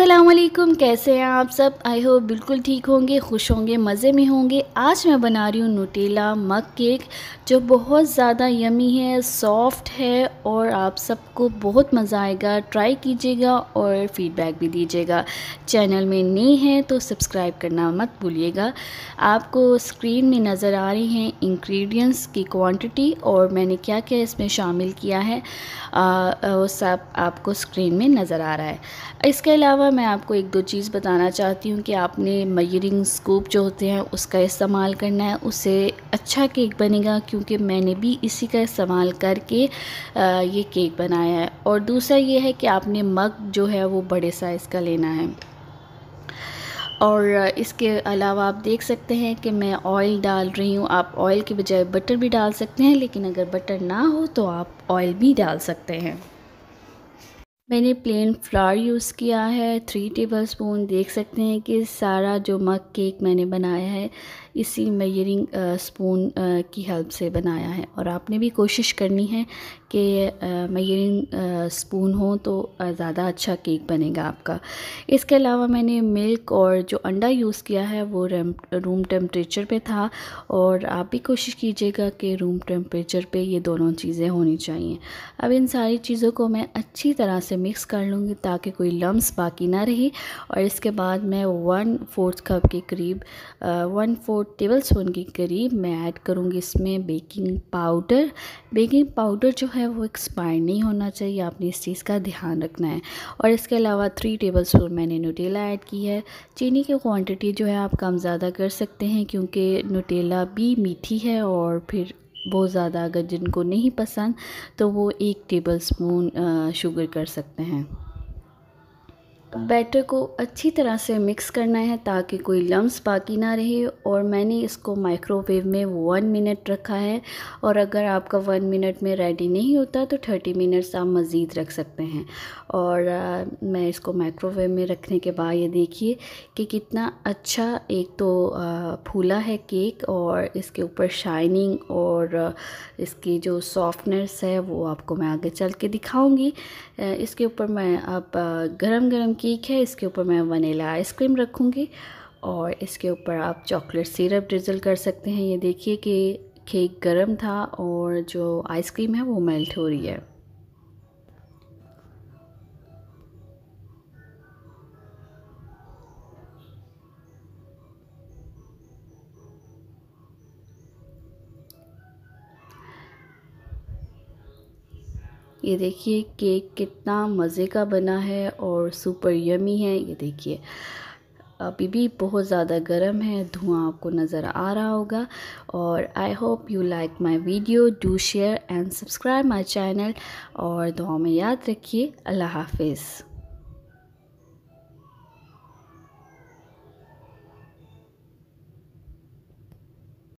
असलकुम कैसे हैं आप सब आई होप बिल्कुल ठीक होंगे खुश होंगे मज़े में होंगे आज मैं बना रही हूँ नोटेला मग केक जो बहुत ज़्यादा यमी है सॉफ्ट है और आप सबको बहुत मज़ा आएगा ट्राई कीजिएगा और फीडबैक भी दीजिएगा चैनल में नहीं है तो सब्सक्राइब करना मत भूलिएगा आपको स्क्रीन में नज़र आ रही हैं इंग्रेडिएंट्स की क्वांटिटी और मैंने क्या क्या इसमें शामिल किया है वो सब आपको स्क्रीन में नज़र आ रहा है इसके अलावा अलावा मैं आपको एक दो चीज़ बताना चाहती हूँ कि आपने मयरिंग स्कूप जो होते हैं उसका इस्तेमाल करना है उसे अच्छा केक बनेगा क्योंकि मैंने भी इसी का इस्तेमाल करके ये केक बनाया है और दूसरा ये है कि आपने मग जो है वो बड़े साइज़ का लेना है और इसके अलावा आप देख सकते हैं कि मैं ऑयल डाल रही हूँ आप ऑयल के बजाय बटर भी डाल सकते हैं लेकिन अगर बटर ना हो तो आप ऑयल भी डाल सकते हैं मैंने प्लेन फ्लावर यूज़ किया है थ्री टेबल स्पून देख सकते हैं कि सारा जो मग केक मैंने बनाया है इसी मेयरिंग स्पून की हेल्प से बनाया है और आपने भी कोशिश करनी है कि मेयरिंग स्पून हो तो ज़्यादा अच्छा केक बनेगा आपका इसके अलावा मैंने मिल्क और जो अंडा यूज़ किया है वो रूम टेम्परेचर पे था और आप भी कोशिश कीजिएगा कि रूम टेम्परेचर पे ये दोनों चीज़ें होनी चाहिए अब इन सारी चीज़ों को मैं अच्छी तरह से मिक्स कर लूँगी ताकि कोई लम्स बाकी ना रहे और इसके बाद मैं वन फोर्थ कप के करीब वन फोर्थ टेबल स्पून के करीब मैं ऐड करूँगी इसमें बेकिंग पाउडर बेकिंग पाउडर जो है वो एक्सपायर नहीं होना चाहिए आपने इस चीज़ का ध्यान रखना है और इसके अलावा थ्री टेबल स्पून मैंने नोटेला ऐड की है चीनी की क्वान्टिटी जो है आप कम ज़्यादा कर सकते हैं क्योंकि नोटेला भी मीठी है और फिर बहुत ज़्यादा अगर जिनको नहीं पसंद तो वो एक टेबल स्पून शुगर कर सकते हैं बैटर को अच्छी तरह से मिक्स करना है ताकि कोई लम्स बाकी ना रहे और मैंने इसको माइक्रोवेव में वन मिनट रखा है और अगर आपका वन मिनट में रेडी नहीं होता तो थर्टी मिनट्स आप मज़ीद रख सकते हैं और आ, मैं इसको माइक्रोवेव में रखने के बाद ये देखिए कि कितना अच्छा एक तो आ, फूला है केक और इसके ऊपर शाइनिंग और इसकी जो सॉफ्टनेस है वो आपको मैं आगे चल के दिखाऊँगी इसके ऊपर मैं अब गर्म गर्म केक है इसके ऊपर मैं वनीला आइसक्रीम रखूँगी और इसके ऊपर आप चॉकलेट सिरप ड्रिजल कर सकते हैं ये देखिए कि केक गर्म था और जो आइसक्रीम है वो मेल्ट हो रही है ये देखिए केक कितना मज़े का बना है और सुपर यमी है ये देखिए अभी भी बहुत ज़्यादा गर्म है धुआं आपको नज़र आ रहा होगा और I hope you like my video do share and subscribe my channel और दुआ में याद रखिए अल्लाह हाफिज़